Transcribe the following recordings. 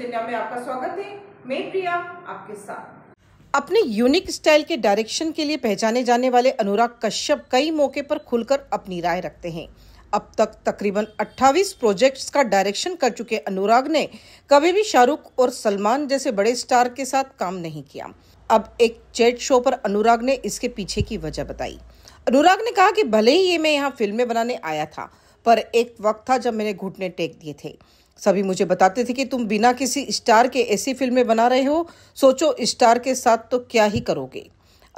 news India में आपका स्वागत है मैं प्रिया आपके साथ अपने यूनिक स्टाइल के डायरेक्शन के लिए पहचाने जाने वाले अनुराग कश्यप कई मौके पर खुलकर अपनी राय रखते हैं अब तक तकरीबन 28 प्रोजेक्ट्स का डायरेक्शन कर चुके अनुराग ने कभी भी शाहरुख और सलमान जैसे बड़े स्टार के साथ काम नहीं किया अब एक चैट शो पर अनुराग ने इसके पीछे की वजह बताई अनुराग ने कहा कि भले ही ये मैं यहाँ फिल्में बनाने आया था पर एक वक्त था जब मैंने घुटने टेक दिए थे सभी मुझे बताते थे कि तुम बिना किसी स्टार के ऐसी फिल्में बना रहे हो सोचो स्टार के साथ तो क्या ही करोगे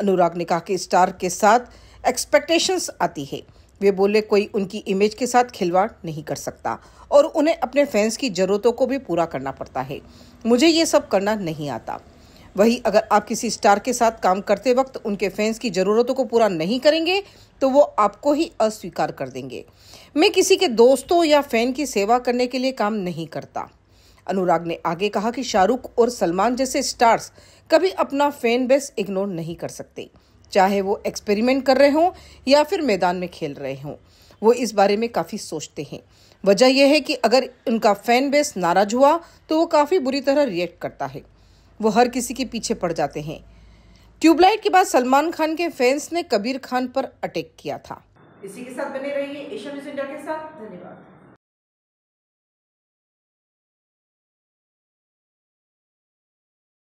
अनुराग ने कहा कि स्टार के साथ एक्सपेक्टेशंस आती है वे बोले कोई उनकी इमेज के साथ खिलवाड़ नहीं कर सकता और उन्हें अपने फैंस की ज़रूरतों को भी पूरा करना पड़ता है मुझे ये सब करना नहीं आता वहीं अगर आप किसी स्टार के साथ काम करते वक्त उनके फैंस की ज़रूरतों को पूरा नहीं करेंगे तो वो आपको ही अस्वीकार कर देंगे मैं किसी के दोस्तों या फैन की सेवा करने के लिए काम नहीं करता अनुराग ने आगे कहा कि शाहरुख और सलमान जैसे स्टार्स कभी अपना फैन बेस इग्नोर नहीं कर सकते चाहे वो एक्सपेरिमेंट कर रहे हों या फिर मैदान में खेल रहे हों वो इस बारे में काफ़ी सोचते हैं वजह यह है कि अगर उनका फैन बेस नाराज हुआ तो वो काफ़ी बुरी तरह रिएक्ट करता है वो हर किसी के पीछे पड़ जाते हैं ट्यूबलाइट के बाद सलमान खान के फैंस ने कबीर खान पर अटैक किया था इसी के साथ बने रहिए एशिया न्यूज इंडिया के साथ धन्यवाद